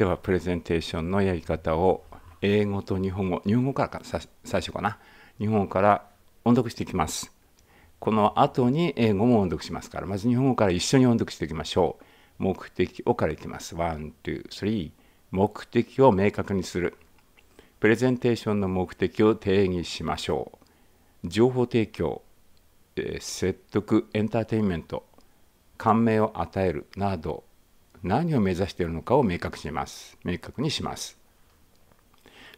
ではプレゼンテーションのやり方を英語と日本語日本語からか最初かな日本語から音読していきますこの後に英語も音読しますからまず日本語から一緒に音読していきましょう目的をからいきます123目的を明確にするプレゼンテーションの目的を定義しましょう情報提供、えー、説得エンターテインメント感銘を与えるなど何を目指しているのかを明確にします明確にします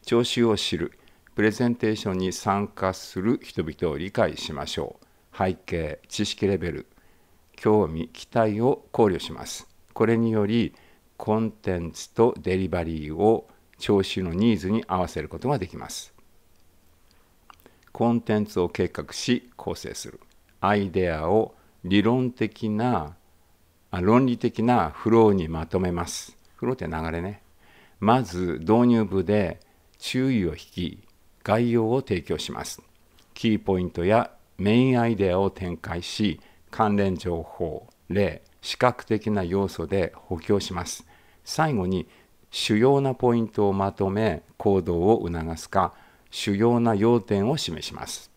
聴衆を知るプレゼンテーションに参加する人々を理解しましょう背景知識レベル興味期待を考慮しますこれによりコンテンツとデリバリーを聴衆のニーズに合わせることができますコンテンツを計画し構成するアイデアを理論的な論理的なフローにまとめます。フローって流れね。まず導入部で注意を引き、概要を提供します。キーポイントやメインアイデアを展開し、関連情報、例、視覚的な要素で補強します。最後に主要なポイントをまとめ行動を促すか主要な要点を示します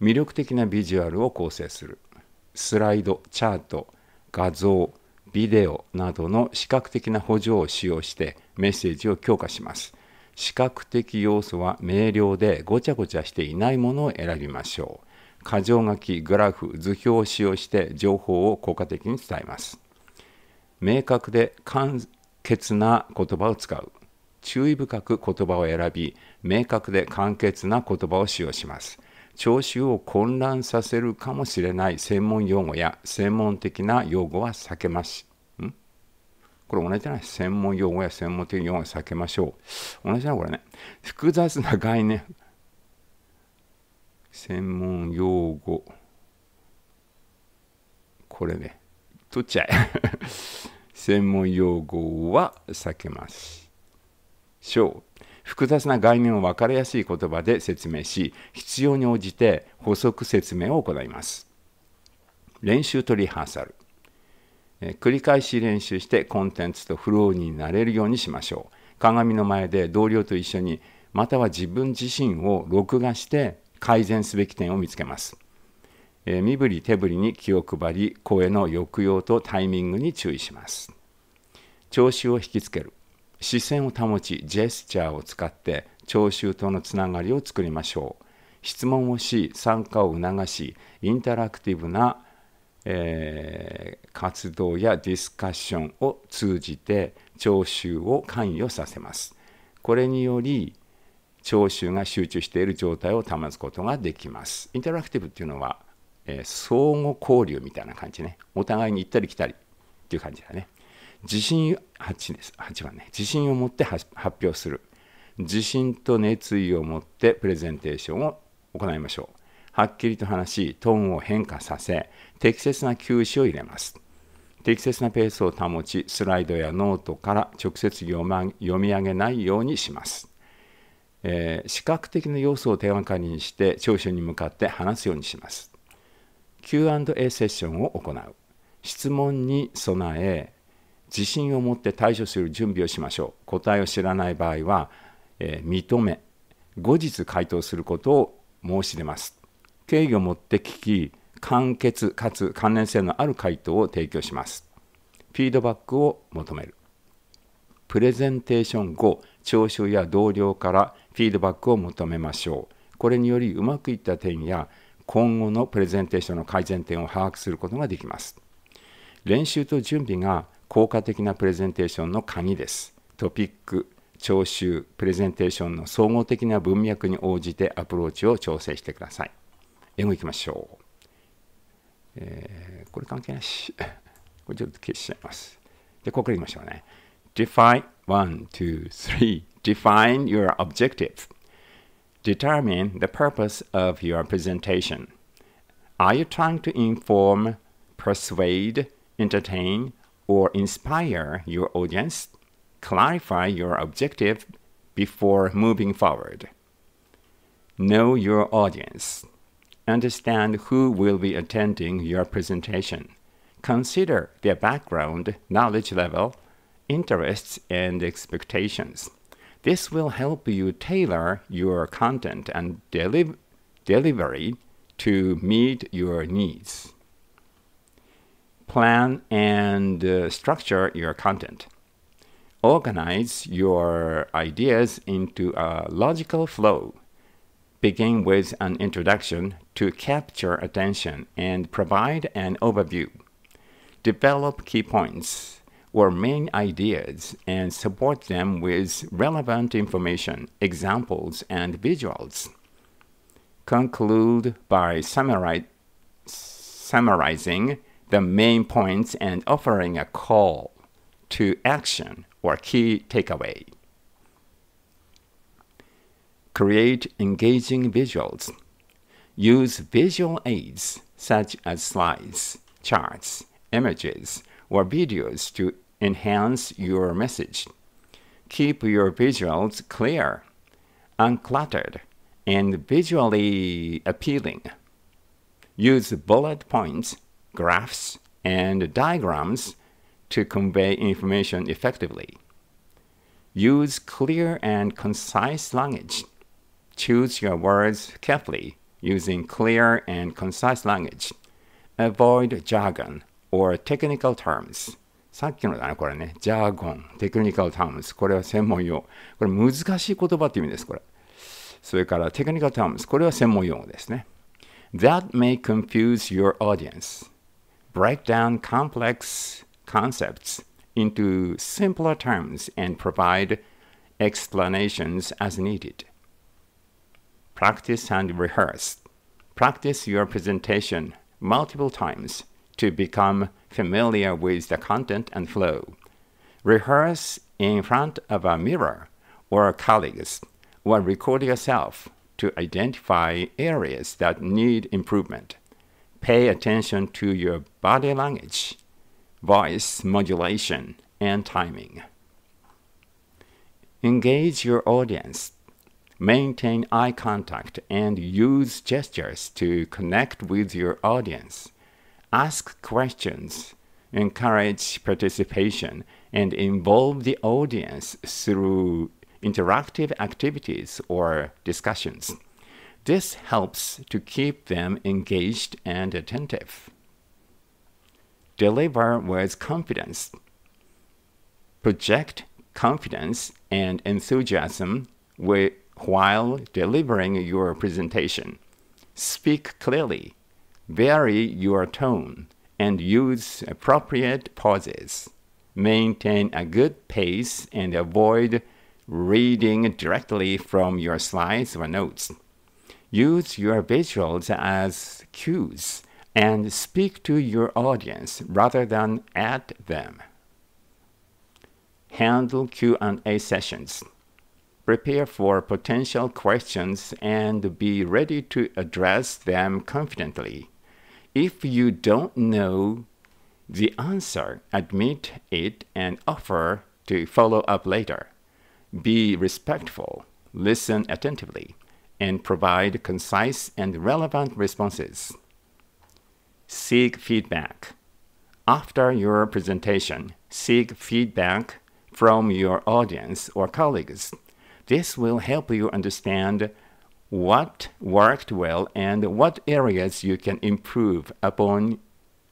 魅力的なビジュアルを構成するスライドチャート画像ビデオなどの視覚的な補助を使用してメッセージを強化します視覚的要素は明瞭でごちゃごちゃしていないものを選びましょう箇条書きグラフ図表を使用して情報を効果的に伝えます明確で簡潔な言葉を使う注意深く言葉を選び明確で簡潔な言葉を使用します聴衆を混乱させるかもしれない専門用語や専門的な用語は避けます。んこれ同じじゃない専門用語や専門的用語は避けましょう。同じだこれね。複雑な概念。専門用語。これね。取っちゃえ。専門用語は避けます。しょう。複雑な概念を分かりやすい言葉で説明し必要に応じて補足説明を行います練習とリハーサル繰り返し練習してコンテンツとフローになれるようにしましょう鏡の前で同僚と一緒にまたは自分自身を録画して改善すべき点を見つけますえ身振り手振りに気を配り声の抑揚とタイミングに注意します調子を引きつける視線を保ちジェスチャーを使って聴衆とのつながりを作りましょう質問をし参加を促しインタラクティブな、えー、活動やディスカッションを通じて聴衆を関与させますこれにより聴衆が集中している状態を保つことができますインタラクティブっていうのは、えー、相互交流みたいな感じねお互いに行ったり来たりっていう感じだね自信8です8番ね自信を持って発表する自信と熱意を持ってプレゼンテーションを行いましょうはっきりと話しトーンを変化させ適切な休止を入れます適切なペースを保ちスライドやノートから直接読み上げないようにします、えー、視覚的な要素を手がかりにして聴取に向かって話すようにします Q&A セッションを行う質問に備え自信を持って対処する準備をしましょう答えを知らない場合は、えー、認め後日回答することを申し出ます敬意を持って聞き簡潔かつ関連性のある回答を提供しますフィードバックを求めるプレゼンテーション後聴衆や同僚からフィードバックを求めましょうこれによりうまくいった点や今後のプレゼンテーションの改善点を把握することができます練習と準備が効果的なプレゼンテーションの鍵です。トピック、聴衆、プレゼンテーションの総合的な文脈に応じてアプローチを調整してください。英語いきましょう。えー、これ関係ないし、これちょっと消しちゃいます。で、ここからいきましょうね。Define 1, 2, 3 Define your objective. Determine the purpose of your presentation. Are you trying to inform, persuade, entertain, or inspire your audience, clarify your objective before moving forward. Know your audience. Understand who will be attending your presentation. Consider their background, knowledge level, interests, and expectations. This will help you tailor your content and delivery to meet your needs plan and uh, structure your content. Organize your ideas into a logical flow. Begin with an introduction to capture attention and provide an overview. Develop key points or main ideas and support them with relevant information, examples, and visuals. Conclude by summarizing the main points and offering a call to action or key takeaway. Create engaging visuals. Use visual aids such as slides, charts, images, or videos to enhance your message. Keep your visuals clear, uncluttered, and visually appealing. Use bullet points graphs, and diagrams to convey information effectively. Use clear and concise language. Choose your words carefully using clear and concise language. Avoid jargon or technical terms. さっきのだね、これね。ジャーゴン、テクニカルタームズ。これは専門用語。これ難しい言葉って意味です、これ。それからテクニカルタームズ。これは専門用語ですね。That may confuse your audience break down complex concepts into simpler terms and provide explanations as needed. Practice and rehearse. Practice your presentation multiple times to become familiar with the content and flow. Rehearse in front of a mirror or colleagues, or record yourself to identify areas that need improvement. Pay attention to your body language, voice modulation, and timing. Engage your audience. Maintain eye contact and use gestures to connect with your audience. Ask questions, encourage participation, and involve the audience through interactive activities or discussions. This helps to keep them engaged and attentive. Deliver with confidence. Project confidence and enthusiasm while delivering your presentation. Speak clearly, vary your tone, and use appropriate pauses. Maintain a good pace and avoid reading directly from your slides or notes. Use your visuals as cues and speak to your audience rather than at them. Handle Q&A sessions. Prepare for potential questions and be ready to address them confidently. If you don't know the answer, admit it and offer to follow up later. Be respectful. Listen attentively and provide concise and relevant responses. Seek feedback. After your presentation, seek feedback from your audience or colleagues. This will help you understand what worked well and what areas you can improve upon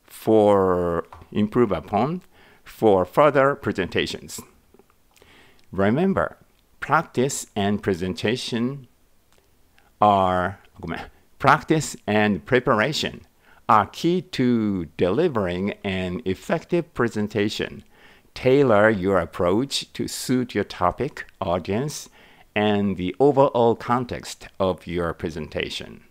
for improve upon for further presentations. Remember, practice and presentation are oh practice and preparation are key to delivering an effective presentation. Tailor your approach to suit your topic, audience, and the overall context of your presentation.